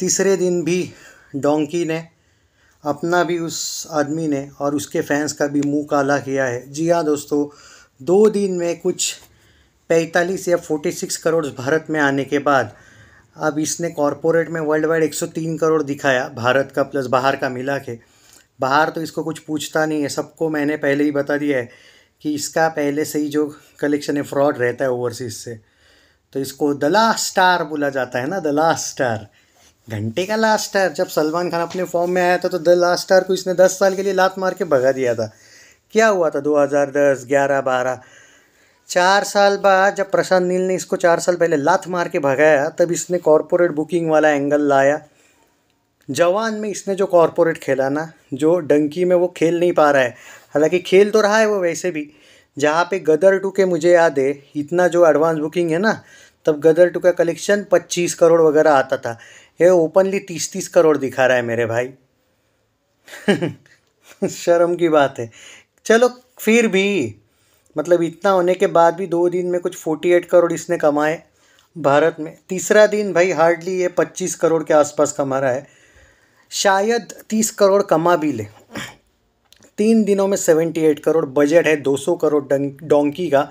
तीसरे दिन भी डोंकी ने अपना भी उस आदमी ने और उसके फैंस का भी मुंह काला किया है जी हाँ दोस्तों दो दिन में कुछ पैंतालीस या फोर्टी सिक्स करोड़ भारत में आने के बाद अब इसने कॉरपोरेट में वर्ल्ड वाइड 103 करोड़ दिखाया भारत का प्लस बाहर का मिला के बाहर तो इसको कुछ पूछता नहीं है सबको मैंने पहले ही बता दिया है कि इसका पहले से ही जो कलेक्शन है फ्रॉड रहता है ओवरसीज़ से तो इसको द लास्ट स्टार बोला जाता है ना द लास्ट स्टार घंटे का लास्ट स्टार जब सलमान खान अपने फॉर्म में आया था तो द लास्ट स्टार को इसने दस साल के लिए लात मार के भगा दिया था क्या हुआ था दो हज़ार दस ग्यारह बारह चार साल बाद जब प्रशांत नील ने इसको चार साल पहले लात मार के भगाया तब इसने कॉरपोरेट बुकिंग वाला एंगल लाया जवान में इसने जो कॉरपोरेट खेला ना जो डंकी में वो खेल नहीं पा रहा है हालांकि खेल तो रहा है वो वैसे भी जहाँ पे गदर टू के मुझे याद है इतना जो एडवांस बुकिंग है ना तब गदर टू का कलेक्शन 25 करोड़ वगैरह आता था ये ओपनली तीस तीस करोड़ दिखा रहा है मेरे भाई शर्म की बात है चलो फिर भी मतलब इतना होने के बाद भी दो दिन में कुछ फोर्टी एट करोड़ इसने कमाए भारत में तीसरा दिन भाई हार्डली ये पच्चीस करोड़ के आसपास कमा रहा है शायद तीस करोड़ कमा भी ले तीन दिनों में सेवेंटी एट करोड़ बजट है दो सौ करोड़ डोंकी का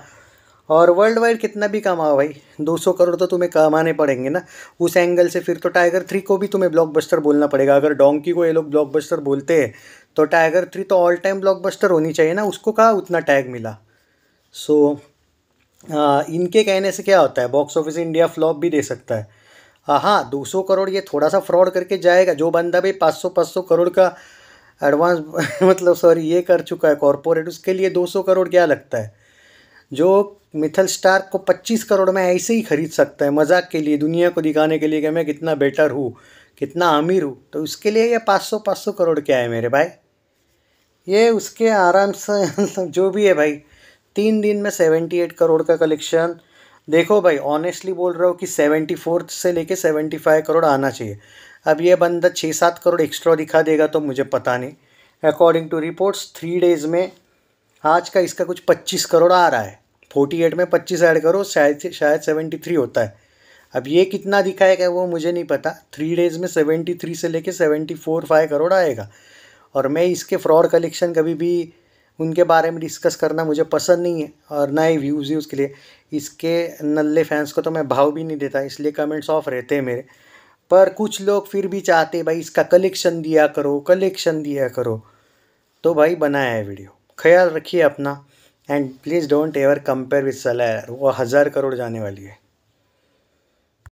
और वर्ल्ड वाइड कितना भी कमाओ भाई 200 करोड़ तो तुम्हें कमाने पड़ेंगे ना उस एंगल से फिर तो टाइगर थ्री को भी तुम्हें ब्लॉकबस्टर बोलना पड़ेगा अगर डोंकी को ये लोग ब्लॉकबस्टर बोलते हैं तो टाइगर थ्री तो ऑल टाइम ब्लॉकबस्टर होनी चाहिए ना उसको कहा उतना टैग मिला सो so, इनके कहने से क्या होता है बॉक्स ऑफिस इंडिया फ्लॉप भी दे सकता है हाँ दो सौ करोड़ ये थोड़ा सा फ्रॉड करके जाएगा जो बंदा भी पाँच सौ पाँच सौ करोड़ का एडवांस मतलब सॉरी ये कर चुका है कॉरपोरेट उसके लिए दो सौ करोड़ क्या लगता है जो मिथल स्टार को 25 करोड़ में ऐसे ही खरीद सकता है मजाक के लिए दुनिया को दिखाने के लिए कि मैं कितना बेटर हूँ कितना अमीर हूँ तो उसके लिए ये पाँच सौ पाँच सौ करोड़ क्या है मेरे भाई ये उसके आराम से जो भी है भाई तीन दिन में सेवेंटी एट करोड़ का कलेक्शन देखो भाई ऑनेस्टली बोल रहा हूँ कि सेवेंटी से लेके सेवेंटी फाइव करोड़ आना चाहिए अब ये बंदा छः सात करोड़ एक्स्ट्रा दिखा देगा तो मुझे पता नहीं according to reports three days में आज का इसका कुछ पच्चीस करोड़ आ रहा है फोर्टी एट में पच्चीस ऐड करो शायद शायद सेवेंटी थ्री होता है अब ये कितना दिखाएगा वो मुझे नहीं पता थ्री डेज़ में सेवेंटी थ्री से लेके सेवेंटी फोर फाइव करोड़ आएगा और मैं इसके फ्रॉड कलेक्शन कभी भी उनके बारे में डिस्कस करना मुझे पसंद नहीं है और ना ही व्यूज़ ही उसके लिए इसके नल्ले फैंस को तो मैं भाव भी नहीं देता इसलिए कमेंट्स ऑफ रहते हैं मेरे पर कुछ लोग फिर भी चाहते भाई इसका कलेक्शन दिया करो कलेक्शन दिया करो तो भाई बनाया है वीडियो ख्याल रखिए अपना and please don't ever compare with Salaar वो हज़ार करोड़ जाने वाली है